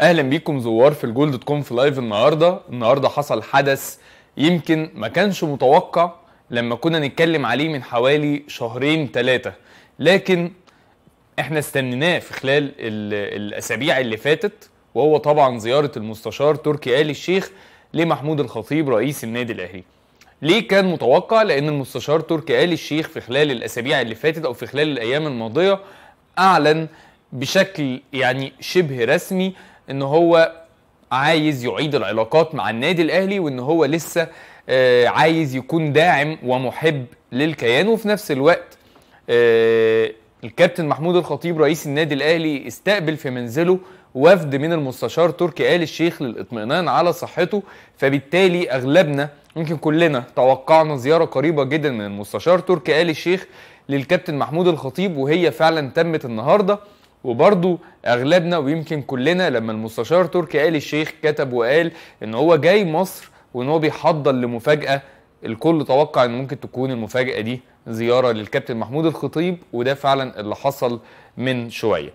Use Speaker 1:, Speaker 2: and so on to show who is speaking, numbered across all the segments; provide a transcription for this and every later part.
Speaker 1: اهلا بيكم زوار في الجول دوت كوم في لايف النهارده النهارده حصل حدث يمكن ما كانش متوقع لما كنا نتكلم عليه من حوالي شهرين ثلاثه لكن احنا استنيناه في خلال الاسابيع اللي فاتت وهو طبعا زياره المستشار تركي آل الشيخ لمحمود الخطيب رئيس النادي الاهلي ليه كان متوقع لان المستشار تركي آل الشيخ في خلال الاسابيع اللي فاتت او في خلال الايام الماضيه اعلن بشكل يعني شبه رسمي ان هو عايز يعيد العلاقات مع النادي الاهلي وان هو لسه آه، عايز يكون داعم ومحب للكيان وفي نفس الوقت آه، الكابتن محمود الخطيب رئيس النادي الاهلي استقبل في منزله وفد من المستشار تركي آل الشيخ للاطمئنان على صحته فبالتالي اغلبنا يمكن كلنا توقعنا زياره قريبه جدا من المستشار تركي آل الشيخ للكابتن محمود الخطيب وهي فعلا تمت النهارده وبرضو اغلبنا ويمكن كلنا لما المستشار تركي آل الشيخ كتب وقال ان هو جاي مصر وان هو بيحضر لمفاجاه الكل توقع ان ممكن تكون المفاجاه دي زياره للكابتن محمود الخطيب وده فعلا اللي حصل من شويه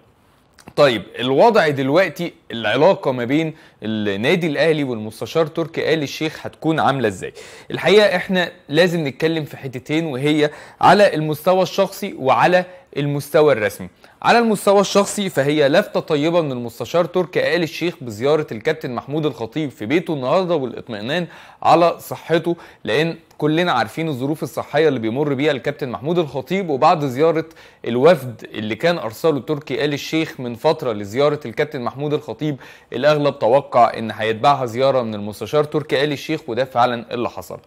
Speaker 1: طيب الوضع دلوقتي العلاقه ما بين النادي الاهلي والمستشار تركي آل الشيخ هتكون عامله ازاي الحقيقه احنا لازم نتكلم في حتتين وهي على المستوى الشخصي وعلى المستوى الرسمي على المستوى الشخصي فهي لفتة طيبة من المستشار تركي آل الشيخ بزيارة الكابتن محمود الخطيب في بيته النهاردة والاطمئنان على صحته لأن كلنا عارفين الظروف الصحية اللي بيمر بيها الكابتن محمود الخطيب وبعد زيارة الوفد اللي كان أرسله تركي آل الشيخ من فترة لزيارة الكابتن محمود الخطيب الأغلب توقع إن هيتبعها زيارة من المستشار تركي آل الشيخ وده فعلا اللي حصل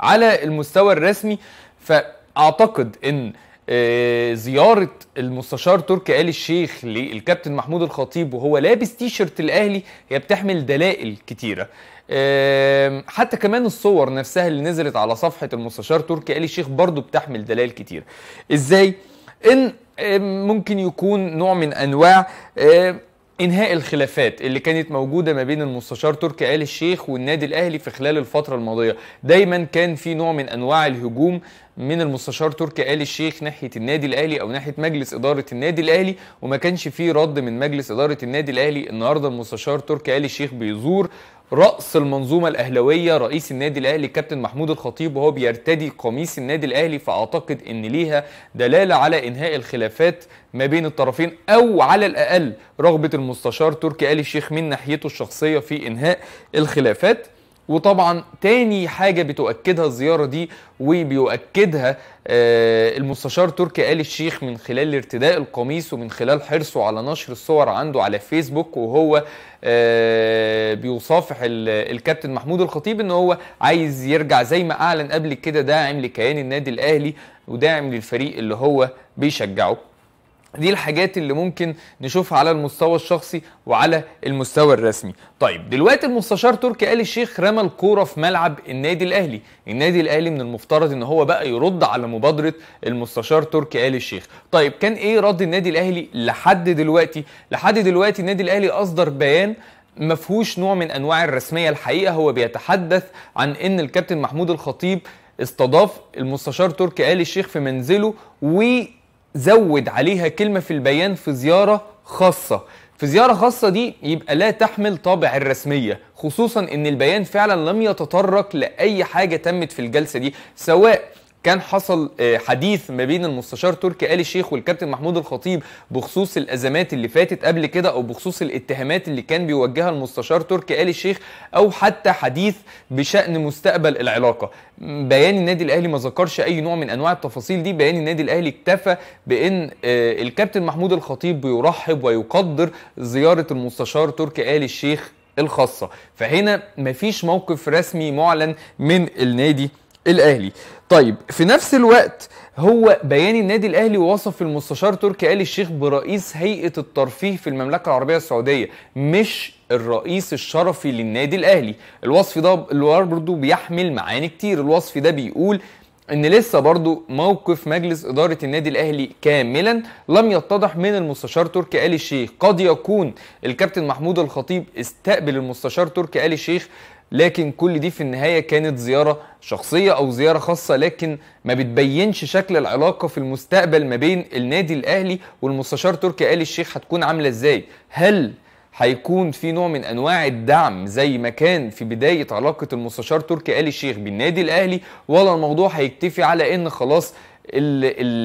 Speaker 1: على المستوى الرسمي فأعتقد إن آه، زياره المستشار تركي آل الشيخ للكابتن محمود الخطيب وهو لابس تيشرت الاهلي هي بتحمل دلائل كتيره آه، حتى كمان الصور نفسها اللي نزلت على صفحه المستشار تركي آل الشيخ برضو بتحمل دلائل كتيره ازاي ان آه، ممكن يكون نوع من انواع انهاء الخلافات اللي كانت موجوده ما بين المستشار تركي آل الشيخ والنادي الاهلي في خلال الفتره الماضيه دايما كان في نوع من انواع الهجوم من المستشار تركي آل الشيخ ناحية النادي الأهلي أو ناحية مجلس إدارة النادي الأهلي وما كانش فيه رد من مجلس إدارة النادي الأهلي النهارده المستشار تركي آل الشيخ بيزور رأس المنظومة الأهلوية رئيس النادي الأهلي كابتن محمود الخطيب وهو بيرتدي قميص النادي الأهلي فأعتقد إن ليها دلالة على إنهاء الخلافات ما بين الطرفين أو على الأقل رغبة المستشار تركي آل الشيخ من ناحيته الشخصية في إنهاء الخلافات وطبعا تاني حاجة بتؤكدها الزيارة دي وبيؤكدها آه، المستشار تركي آل الشيخ من خلال ارتداء القميص ومن خلال حرصه على نشر الصور عنده على فيسبوك وهو آه، بيصافح الكابتن محمود الخطيب ان هو عايز يرجع زي ما اعلن قبل كده داعم لكيان النادي الاهلي وداعم للفريق اللي هو بيشجعه دي الحاجات اللي ممكن نشوفها على المستوى الشخصي وعلى المستوى الرسمي طيب دلوقتي المستشار تركي آل الشيخ رمى الكورة في ملعب النادي الأهلي النادي الأهلي من المفترض ان هو بقى يرد على مبادرة المستشار تركي آل الشيخ طيب كان ايه رد النادي الأهلي لحد دلوقتي لحد دلوقتي النادي الأهلي أصدر بيان ما فيهوش نوع من انواع الرسميه الحقيقه هو بيتحدث عن ان الكابتن محمود الخطيب استضاف المستشار تركي آل الشيخ في منزله و زود عليها كلمه في البيان في زياره خاصه في زيارة خاصة دي يبقى لا تحمل طابع الرسمية خصوصا ان البيان فعلا لم يتطرق لأي حاجة تمت في الجلسة دي سواء كان حصل آه، حديث ما بين المستشار تركي آل الشيخ والكابتن محمود الخطيب بخصوص الأزمات اللي فاتت قبل كده أو بخصوص الاتهامات اللي كان بيوجهها المستشار تركي آل الشيخ أو حتى حديث بشأن مستقبل العلاقة بيان النادي الأهلي ما ذكرش أي نوع من أنواع التفاصيل دي بيان النادي الأهلي اكتفى بأن آه، الكابتن محمود الخطيب بيرحب ويقدر زيارة المستشار تركي آل الشيخ الخاصة فهنا مفيش موقف رسمي معلن من النادي الأهلي طيب في نفس الوقت هو بيان النادي الاهلي ووصف المستشار تركي آل الشيخ برئيس هيئه الترفيه في المملكه العربيه السعوديه مش الرئيس الشرفي للنادي الاهلي الوصف ده برضه بيحمل معاني كتير الوصف ده بيقول ان لسه برضو موقف مجلس اداره النادي الاهلي كاملا لم يتضح من المستشار تركي آل الشيخ قد يكون الكابتن محمود الخطيب استقبل المستشار تركي آل الشيخ لكن كل دي في النهايه كانت زياره شخصيه او زياره خاصه لكن ما بتبينش شكل العلاقه في المستقبل ما بين النادي الاهلي والمستشار تركي آل الشيخ هتكون عامله ازاي هل هيكون في نوع من انواع الدعم زي ما كان في بدايه علاقه المستشار تركي آل الشيخ بالنادي الاهلي ولا الموضوع هيكتفي على ان خلاص ال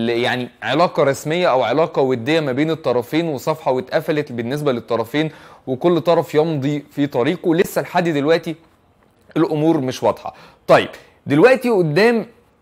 Speaker 1: ال يعني علاقه رسميه او علاقه وديه ما بين الطرفين وصفحه واتقفلت بالنسبه للطرفين وكل طرف يمضي في طريقه لسه لحد دلوقتي الامور مش واضحه طيب دلوقتي قدام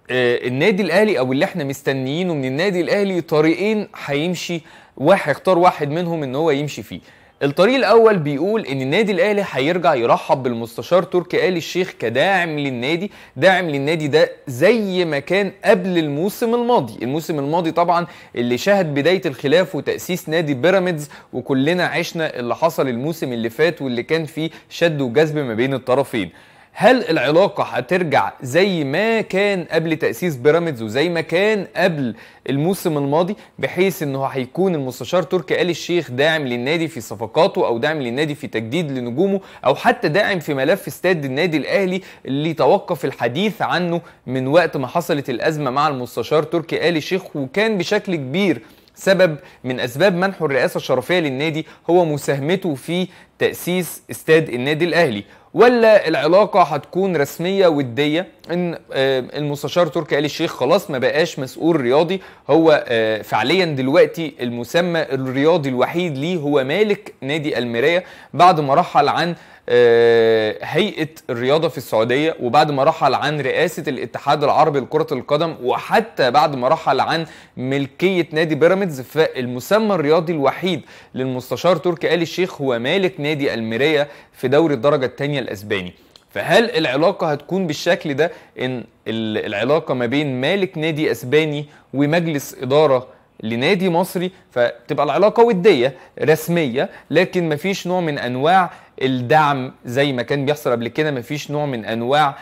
Speaker 1: آه، النادي الاهلي او اللي احنا مستنيينه من النادي الاهلي طريقين هيمشي واحد هيختار واحد منهم ان هو يمشي فيه الطريق الاول بيقول ان النادي الاهلي هيرجع يرحب بالمستشار تركي آل الشيخ كداعم للنادي داعم للنادي ده زي ما كان قبل الموسم الماضي الموسم الماضي طبعا اللي شهد بدايه الخلاف وتاسيس نادي بيراميدز وكلنا عشنا اللي حصل الموسم اللي فات واللي كان فيه شد وجذب ما بين الطرفين هل العلاقه هترجع زي ما كان قبل تاسيس بيراميدز وزي ما كان قبل الموسم الماضي بحيث انه هيكون المستشار تركي آل الشيخ داعم للنادي في صفقاته او داعم للنادي في تجديد لنجومه او حتى داعم في ملف استاد النادي الاهلي اللي توقف الحديث عنه من وقت ما حصلت الازمه مع المستشار تركي آل الشيخ وكان بشكل كبير سبب من اسباب منحه الرئاسه الشرفيه للنادي هو مساهمته في تاسيس استاد النادي الاهلي ولا العلاقه هتكون رسميه وديه ان آه، المستشار تركي آل الشيخ خلاص ما بقاش مسؤول رياضي هو آه، فعليا دلوقتي المسمى الرياضي الوحيد ليه هو مالك نادي المرايه بعد ما رحل عن آه، هيئه الرياضه في السعوديه وبعد ما رحل عن رئاسه الاتحاد العربي لكره القدم وحتى بعد ما رحل عن ملكيه نادي بيراميدز فالمسمى الرياضي الوحيد للمستشار تركي آل الشيخ هو مالك نادي الميريا في دوري الدرجه الثانيه الاسباني فهل العلاقة هتكون بالشكل ده إن العلاقة ما بين مالك نادي أسباني ومجلس إدارة لنادي مصري فتبقى العلاقه وديه رسميه لكن مفيش نوع من انواع الدعم زي ما كان بيحصل قبل كده مفيش نوع من انواع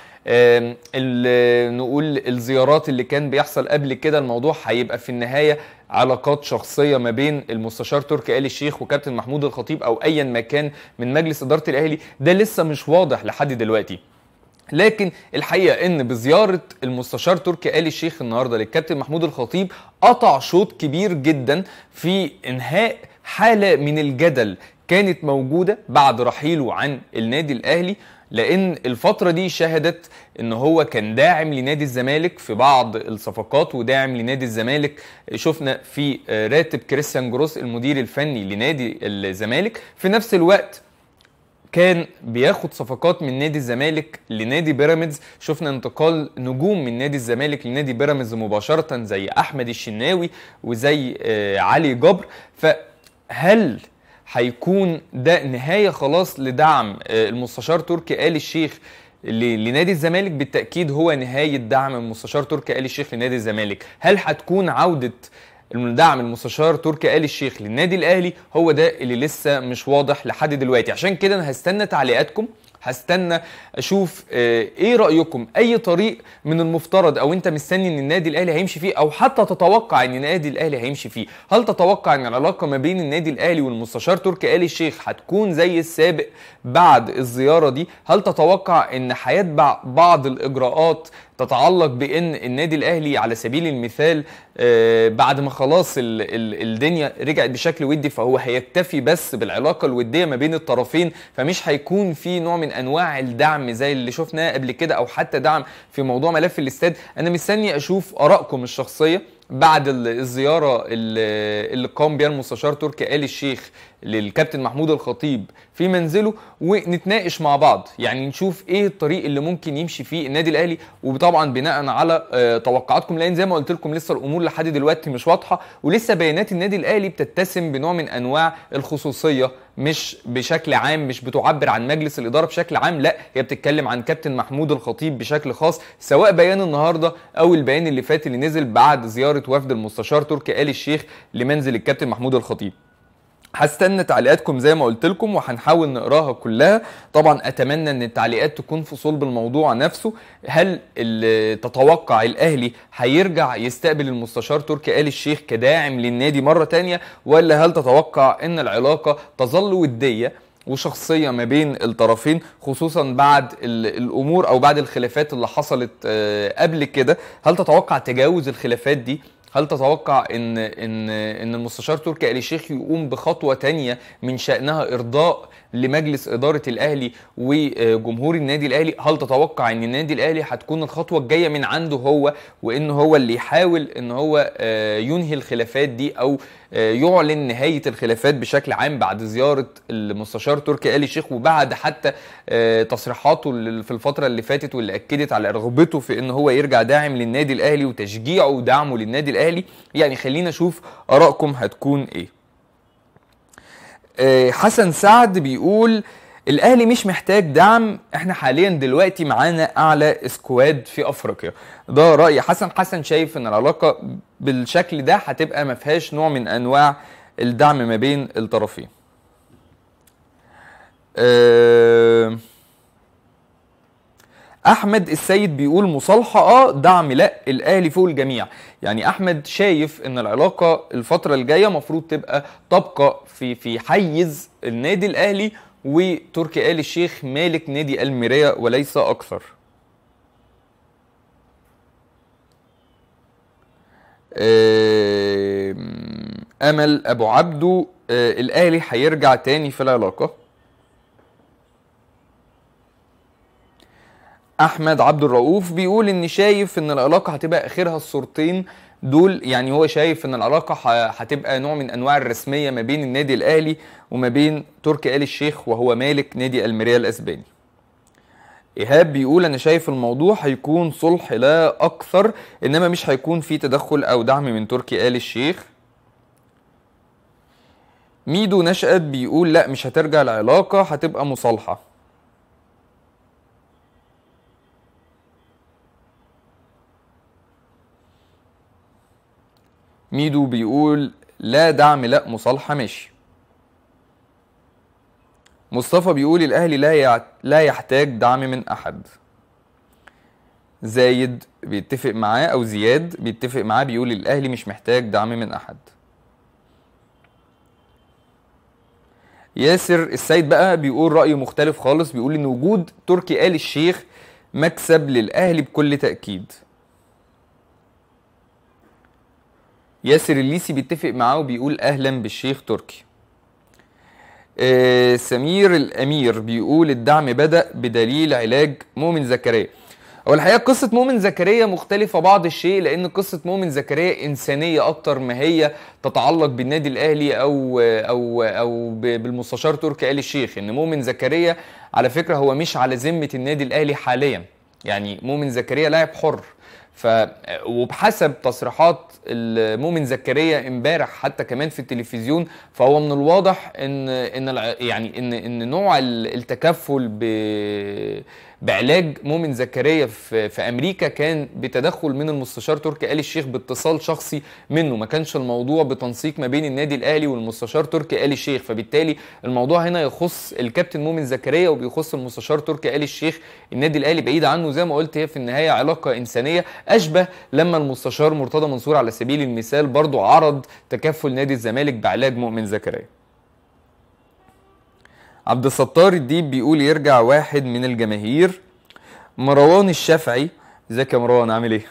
Speaker 1: نقول الزيارات اللي كان بيحصل قبل كده الموضوع هيبقى في النهايه علاقات شخصيه ما بين المستشار تركي آل الشيخ وكابتن محمود الخطيب او ايا ما كان من مجلس اداره الاهلي ده لسه مش واضح لحد دلوقتي لكن الحقيقه ان بزياره المستشار تركي آل الشيخ النهارده للكابتن محمود الخطيب قطع شوط كبير جدا في انهاء حاله من الجدل كانت موجوده بعد رحيله عن النادي الاهلي لان الفتره دي شهدت ان هو كان داعم لنادي الزمالك في بعض الصفقات وداعم لنادي الزمالك شفنا في آه، راتب كريستيان جروس المدير الفني لنادي الزمالك في نفس الوقت كان بياخد صفقات من نادي الزمالك لنادي بيراميدز شفنا انتقال نجوم من نادي الزمالك لنادي بيراميدز مباشره زي احمد الشناوي وزي آه، علي جبر فهل هيكون ده نهايه خلاص لدعم آه، المستشار تركي ال الشيخ لنادي الزمالك بالتاكيد هو نهايه دعم المستشار تركي ال الشيخ لنادي الزمالك هل هتكون عوده المدعم المستشار تركي آل الشيخ للنادي الأهلي هو ده اللي لسه مش واضح لحد دلوقتي عشان كده أنا هستنى تعليقاتكم هستنى اشوف آه، ايه رايكم اي طريق من المفترض او انت مستني ان النادي الاهلي هيمشي فيه او حتى تتوقع ان النادي الاهلي هيمشي فيه هل تتوقع ان العلاقه ما بين النادي الاهلي والمستشار تركي آل الشيخ هتكون زي السابق بعد الزياره دي هل تتوقع ان هيتبع بعض الاجراءات تتعلق بان النادي الاهلي على سبيل المثال آه، بعد ما خلاص الدنيا رجعت بشكل ودي فهو هيكتفي بس بالعلاقه الوديه ما بين الطرفين فمش هيكون في نوع من انواع الدعم زي اللي شفناه قبل كده او حتى دعم في موضوع ملف الاستاد انا مستني اشوف ارائكم الشخصيه بعد الزياره اللي قام بها المستشار تركي آل الشيخ للكابتن محمود الخطيب في منزله ونتناقش مع بعض يعني نشوف ايه الطريق اللي ممكن يمشي فيه النادي الاهلي وطبعا بناء على آه، توقعاتكم لان زي ما قلت لكم لسه الامور لحد دلوقتي مش واضحه ولسه بيانات النادي الاهلي بتتسم بنوع من انواع الخصوصيه مش بشكل عام مش بتعبر عن مجلس الاداره بشكل عام لا هي بتتكلم عن كابتن محمود الخطيب بشكل خاص سواء بيان النهارده او البيان اللي فات اللي نزل بعد زياره وفد المستشار تركي آل الشيخ لمنزل الكابتن محمود الخطيب هستنى تعليقاتكم زي ما قلت لكم وهنحاول نقراها كلها طبعا اتمنى ان التعليقات تكون في صلب الموضوع نفسه هل تتوقع الاهلي هيرجع يستقبل المستشار تركي آل الشيخ كداعم للنادي مره تانية ولا هل تتوقع ان العلاقه تظل وديه وشخصيه ما بين الطرفين خصوصا بعد الامور او بعد الخلافات اللي حصلت آه، قبل كده هل تتوقع تجاوز الخلافات دي هل تتوقع ان ان ان المستشار تركي آل شيخ يقوم بخطوه تانية من شانها ارضاء لمجلس اداره الاهلي وجمهور النادي الاهلي هل تتوقع ان النادي الاهلي هتكون الخطوه الجايه من عنده هو وان هو اللي يحاول ان هو آه، ينهي الخلافات دي او آه، يعلن نهاية الخلافات بشكل عام بعد زيارة المستشار تركي آل الشيخ وبعد حتى آه، تصريحاته في الفترة اللي فاتت واللي أكدت على رغبته في أنه هو يرجع داعم للنادي الأهلي وتشجيعه ودعمه للنادي الأهلي يعني خلينا نشوف أراءكم هتكون إيه آه، حسن سعد بيقول الاهلي مش محتاج دعم احنا حاليا دلوقتي معانا اعلى سكواد في افريقيا ده راي حسن حسن شايف ان العلاقه بالشكل ده هتبقى ما فيهاش نوع من انواع الدعم ما بين الطرفين آه، احمد السيد بيقول مصالحه اه دعم لا الاهلي فوق الجميع يعني احمد شايف ان العلاقه الفتره الجايه مفروض تبقى طبقه في في حيز النادي الاهلي وتركي آل الشيخ مالك نادي الميريا وليس أكثر أمل أبو عبده آه، الأهلي هيرجع تاني في العلاقة أحمد عبد الرؤوف بيقول إن شايف إن العلاقة هتبقى آخرها الصورتين دول يعني هو شايف ان العلاقه هتبقى نوع من انواع الرسميه ما بين النادي الاهلي وما بين تركي آل الشيخ وهو مالك نادي الميريا الاسباني ايهاب بيقول انا شايف الموضوع هيكون صلح لا اكثر انما مش هيكون في تدخل او دعم من تركي آل الشيخ ميدو نشأت بيقول لا مش هترجع العلاقه هتبقى مصالحه ميدو بيقول لا دعم لا مصالحه ماشي مصطفى بيقول الاهلي لا لا يحتاج دعم من احد زايد بيتفق معاه او زياد بيتفق معاه بيقول الاهلي مش محتاج دعم من احد ياسر السيد بقى بيقول رأيه مختلف خالص بيقول ان وجود تركي آل الشيخ مكسب للأهلي بكل تأكيد ياسر الليسي بيتفق معاه وبيقول اهلا بالشيخ تركي آه سمير الامير بيقول الدعم بدا بدليل علاج مؤمن زكريا هو الحقيقه قصه مؤمن زكريا مختلفه بعض الشيء لان قصه مؤمن زكريا انسانيه اكتر ما هي تتعلق بالنادي الاهلي او او او بالمستشار تركي آل الشيخ ان مؤمن زكريا على فكره هو مش على ذمه النادي الاهلي حاليا يعني مؤمن زكريا لاعب حر ف وبحسب تصريحات المؤمن زكريا امبارح حتى كمان في التلفزيون فهو من الواضح ان ان يعني ان ان نوع التكفل ب بعلاج مؤمن زكريا في, في امريكا كان بتدخل من المستشار تركي آل الشيخ باتصال شخصي منه ما كانش الموضوع بتنسيق ما بين النادي الاهلي والمستشار تركي آل الشيخ فبالتالي الموضوع هنا يخص الكابتن مؤمن زكريا وبيخص المستشار تركي آل الشيخ النادي الاهلي بعيد عنه زي ما قلت هي في النهايه علاقه انسانيه اشبه لما المستشار مرتضى منصور على سبيل المثال برضه عرض تكفل نادي الزمالك بعلاج مؤمن زكريا عبد الستار الديب بيقول يرجع واحد من الجماهير مروان الشافعي ازيك يا مروان عامل ايه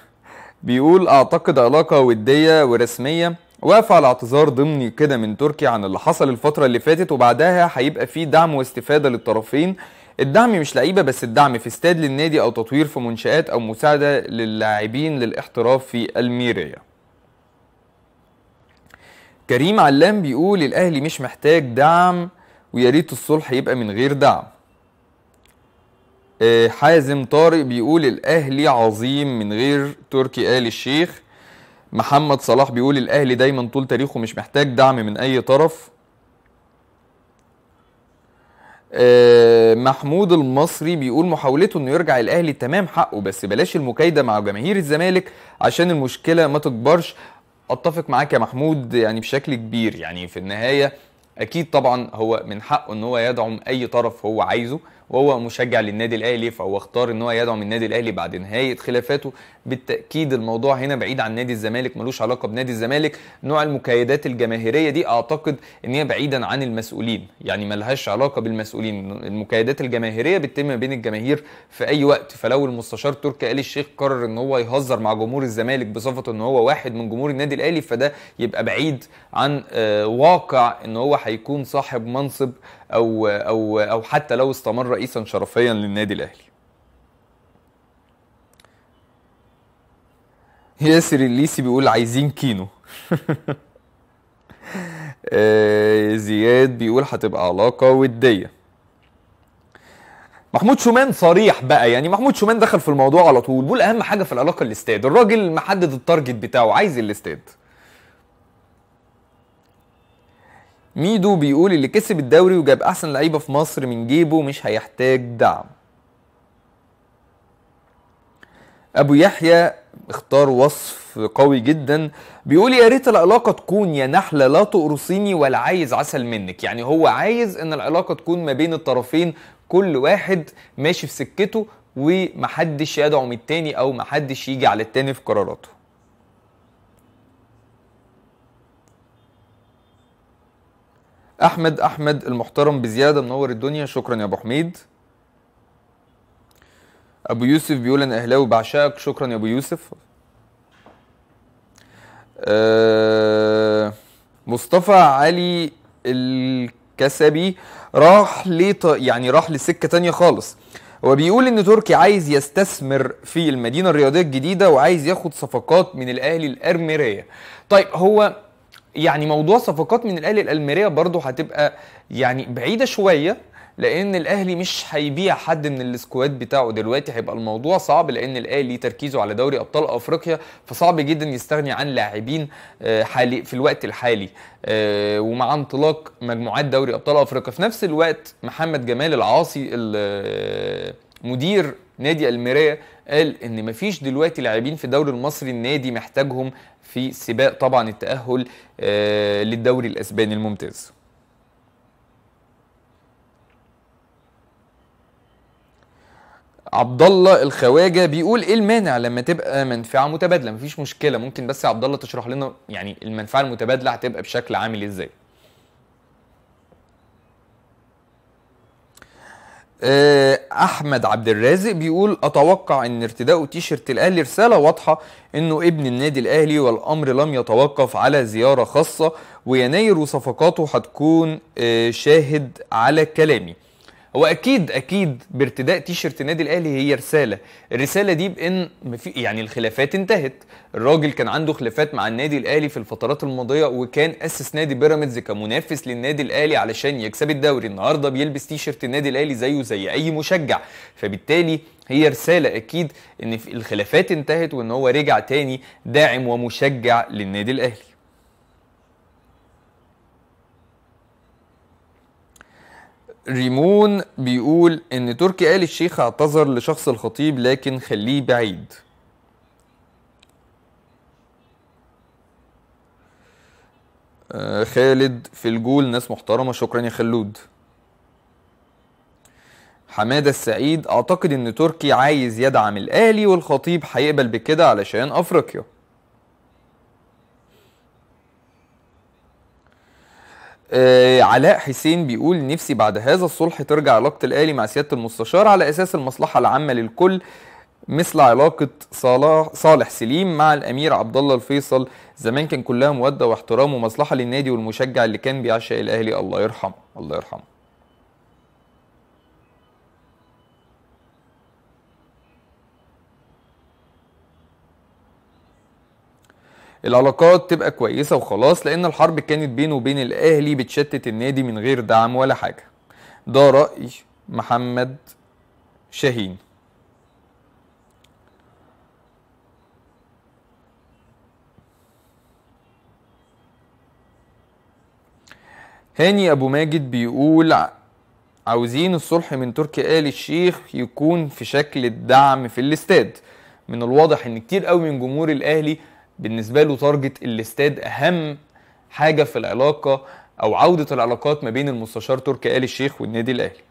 Speaker 1: بيقول اعتقد علاقه وديه ورسميه واقف على اعتذار ضمني كده من تركيا عن اللي حصل الفتره اللي فاتت وبعدها هيبقى في دعم واستفاده للطرفين الدعم مش لعيبه بس الدعم في استاد للنادي او تطوير في منشات او مساعده للاعبين للاحتراف في الميريا كريم علام بيقول الاهلي مش محتاج دعم ويا ريت الصلح يبقى من غير دعم آه، حازم طارق بيقول الاهلي عظيم من غير تركي آل الشيخ محمد صلاح بيقول الاهلي دايما طول تاريخه مش محتاج دعم من اي طرف آه، محمود المصري بيقول محاولته انه يرجع الاهلي تمام حقه بس بلاش المكايده مع جماهير الزمالك عشان المشكله ما تكبرش اتفق معاك يا محمود يعني بشكل كبير يعني في النهايه اكيد طبعا هو من حقه ان هو يدعم اي طرف هو عايزه وهو مشجع للنادي الاهلي فهو اختار ان هو يدعم النادي الاهلي بعد نهايه خلافاته بالتاكيد الموضوع هنا بعيد عن نادي الزمالك ملوش علاقه بنادي الزمالك نوع المكايدات الجماهيريه دي اعتقد ان هي بعيدا عن المسؤولين يعني ملهاش علاقه بالمسؤولين المكايدات الجماهيريه بتتم ما بين الجماهير في اي وقت فلو المستشار تركي آل الشيخ قرر ان هو يهزر مع جمهور الزمالك بصفته ان هو واحد من جمهور النادي الاهلي فده يبقى بعيد عن آه، واقع ان هو هيكون صاحب منصب او او او حتى لو استمر رئيسا شرفيا للنادي الاهلي ياسر الليسي بيقول عايزين كينو آه، زياد بيقول هتبقى علاقه وديه محمود شومان صريح بقى يعني محمود شومان دخل في الموضوع على طول بيقول اهم حاجه في العلاقه الاستاد الراجل محدد التارجت بتاعه عايز الاستاد ميدو بيقول اللي كسب الدوري وجاب احسن لعيبه في مصر من جيبه مش هيحتاج دعم ابو يحيى اختار وصف قوي جدا بيقول يا ريت العلاقه تكون يا نحله لا تقرصيني ولا عايز عسل منك يعني هو عايز ان العلاقه تكون ما بين الطرفين كل واحد ماشي في سكته ومحدش يدعم التاني او محدش يجي على التاني في قراراته احمد احمد المحترم بزياده منور الدنيا شكرا يا ابو حميد ابو يوسف بيقول انا اهلاوي بعشقك شكرا يا ابو يوسف أه مصطفى علي الكسبي راح لط... يعني راح لسكه تانية خالص هو بيقول ان تركي عايز يستثمر في المدينه الرياضيه الجديده وعايز ياخد صفقات من الاهلي الارميريه طيب هو يعني موضوع صفقات من الاهلي الالميريه برضه هتبقى يعني بعيده شويه لان الاهلي مش هيبيع حد من السكواد بتاعه دلوقتي هيبقى الموضوع صعب لان الاهلي تركيزه على دوري ابطال افريقيا فصعب جدا يستغني عن لاعبين آه، حالي في الوقت الحالي آه، ومع انطلاق مجموعات دوري ابطال افريقيا في نفس الوقت محمد جمال العاصي مدير نادي الميريا قال ان مفيش دلوقتي لاعبين في الدوري المصري النادي محتاجهم في سباق طبعا التاهل آه، للدوري الاسباني الممتاز عبد الله الخواجه بيقول ايه المانع لما تبقى منفعه متبادله مفيش مشكله ممكن بس يا عبد الله تشرح لنا يعني المنفعه المتبادله هتبقى بشكل عامل ازاي آه، احمد عبد الرازق بيقول اتوقع ان ارتداء تيشرت الاهلي رساله واضحه انه ابن النادي الاهلي والامر لم يتوقف على زياره خاصه ويناير وصفقاته هتكون آه، شاهد على كلامي هو اكيد اكيد بارتداء تيشيرت النادي الاهلي هي رساله الرساله دي بان يعني الخلافات انتهت الراجل كان عنده خلافات مع النادي الاهلي في الفترات الماضيه وكان اسس نادي بيراميدز كمنافس للنادي الاهلي علشان يكسب الدوري النهارده بيلبس تيشيرت النادي الاهلي زيه زي اي مشجع فبالتالي هي رسالة أكيد إن الخلافات انتهت وإن هو رجع تاني داعم ومشجع للنادي الأهلي ريمون بيقول ان تركي آل الشيخ اعتذر لشخص الخطيب لكن خليه بعيد آه، خالد في الجول ناس محترمة شكرا يا خلود حمادة السعيد اعتقد ان تركي عايز يدعم الاهلي والخطيب هيقبل بكده علشان افريقيا آه علاء حسين بيقول نفسي بعد هذا الصلح ترجع علاقه الاهلي مع سياده المستشار على اساس المصلحه العامه للكل مثل علاقة صلاح صالح سليم مع الأمير عبد الله الفيصل زمان كان كلها مودة واحترام ومصلحة للنادي والمشجع اللي كان بيعشق الأهلي الله يرحمه الله يرحمه العلاقات تبقى كويسه وخلاص لان الحرب كانت بينه وبين الاهلي بتشتت النادي من غير دعم ولا حاجه ده راي محمد شاهين هاني ابو ماجد بيقول عاوزين الصلح من تركي آل الشيخ يكون في شكل الدعم في الاستاد من الواضح ان كتير قوي من جمهور الاهلي بالنسبه له تارجت الاستاد اهم حاجه في العلاقه او عوده العلاقات ما بين المستشار تركي آل الشيخ والنادي الاهلي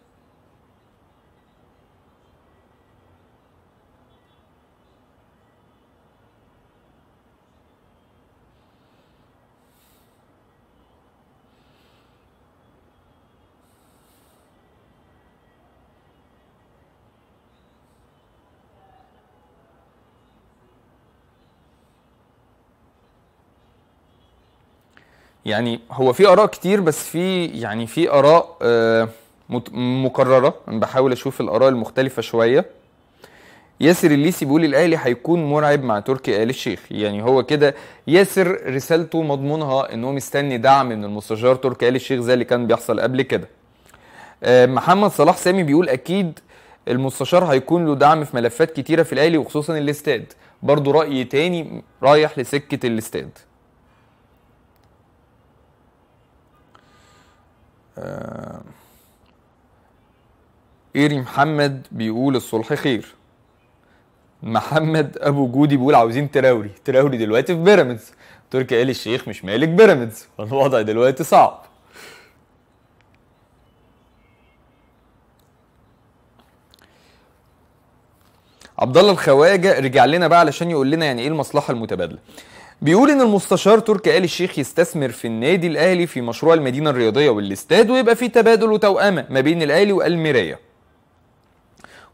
Speaker 1: يعني هو في اراء كتير بس في يعني في اراء آه، مكرره انا بحاول اشوف الاراء المختلفه شويه ياسر الليسي بيقول الاهلي هيكون مرعب مع تركي ال الشيخ يعني هو كده ياسر رسالته مضمونها ان هو مستني دعم من المستشار تركي ال الشيخ زي اللي كان بيحصل قبل كده آه، محمد صلاح سامي بيقول اكيد المستشار هيكون له دعم في ملفات كتيره في الاهلي وخصوصا الاستاد برضه راي تاني رايح لسكه الاستاد آه، ايري محمد بيقول الصلح خير محمد ابو جودي بيقول عاوزين تراوري تراوري دلوقتي في بيراميدز تركي آل الشيخ مش مالك بيراميدز الوضع دلوقتي صعب عبد الله الخواجه رجع لنا بقى علشان يقول لنا يعني ايه المصلحه المتبادله بيقول ان المستشار تركي آل الشيخ يستثمر في النادي الاهلي في مشروع المدينه الرياضيه والاستاد ويبقى في تبادل وتوأمه ما بين الاهلي والميريا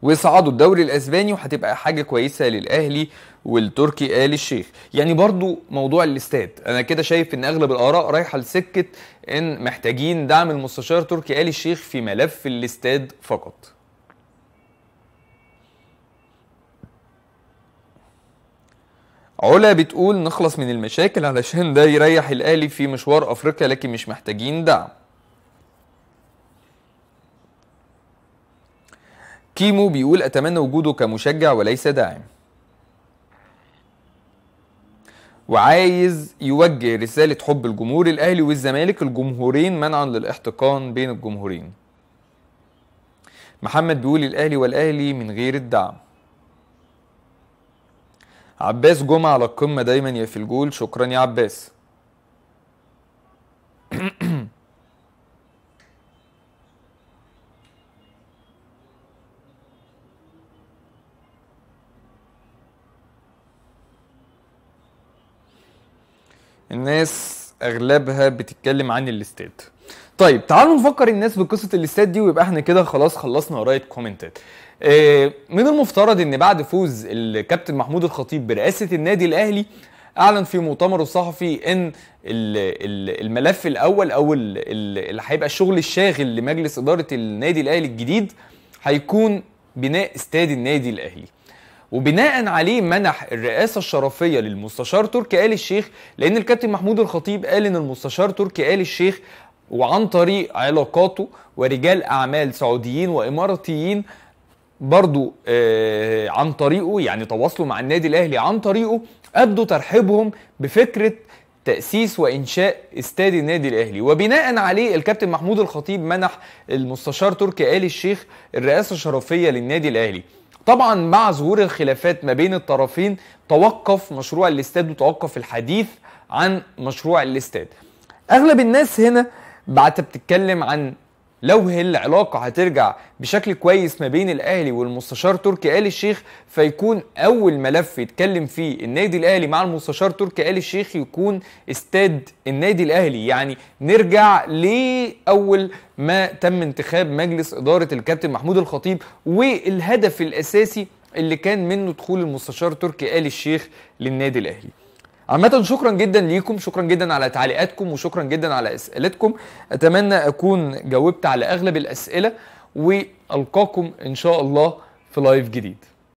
Speaker 1: ويصعدوا الدوري الاسباني وهتبقى حاجه كويسه للاهلي والتركي آل الشيخ يعني برضو موضوع الاستاد انا كده شايف ان اغلب الاراء رايحه لسكه ان محتاجين دعم المستشار تركي آل الشيخ في ملف الاستاد فقط علا بتقول نخلص من المشاكل علشان ده يريح الاهلي في مشوار افريقيا لكن مش محتاجين دعم كيمو بيقول اتمنى وجوده كمشجع وليس داعم وعايز يوجه رسالة حب الجمهور الأهلي والزمالك الجمهورين منعا للاحتقان بين الجمهورين محمد بيقول الأهلي والأهلي من غير الدعم عباس جمعة على القمة دايما يا في الجول شكرا يا عباس الناس اغلبها بتتكلم عن الاستاد طيب تعالوا نفكر الناس بقصه الاستاد دي ويبقى احنا كده خلاص خلصنا قرايه كومنتات آه، من المفترض ان بعد فوز الكابتن محمود الخطيب برئاسه النادي الاهلي اعلن في مؤتمره الصحفي ان الملف الاول او اللي هيبقى الشغل الشاغل لمجلس اداره النادي الاهلي الجديد هيكون بناء استاد النادي الاهلي وبناء عليه منح الرئاسة الشرفية للمستشار تركي آل الشيخ لأن الكابتن محمود الخطيب قال إن المستشار تركي آل الشيخ وعن طريق علاقاته ورجال أعمال سعوديين وإماراتيين برضو آه عن طريقه يعني تواصلوا مع النادي الاهلي عن طريقه ابدوا ترحيبهم بفكره تأسيس وإنشاء استاد النادي الأهلي وبناء عليه الكابتن محمود الخطيب منح المستشار تركي آل الشيخ الرئاسة الشرفية للنادي الأهلي طبعا مع ظهور الخلافات ما بين الطرفين توقف مشروع الاستاد وتوقف الحديث عن مشروع الاستاد أغلب الناس هنا بعد بتتكلم عن لو هي العلاقة هترجع بشكل كويس ما بين الأهلي والمستشار تركي آل الشيخ فيكون أول ملف يتكلم فيه النادي الأهلي مع المستشار تركي آل الشيخ يكون استاد النادي الأهلي يعني نرجع لأول ما تم انتخاب مجلس إدارة الكابتن محمود الخطيب والهدف الأساسي اللي كان منه دخول المستشار تركي آل الشيخ للنادي الأهلي عامة شكرا جدا ليكم شكرا جدا على تعليقاتكم وشكرا جدا على اسئلتكم اتمنى اكون جاوبت على اغلب الاسئله والقاكم ان شاء الله في لايف جديد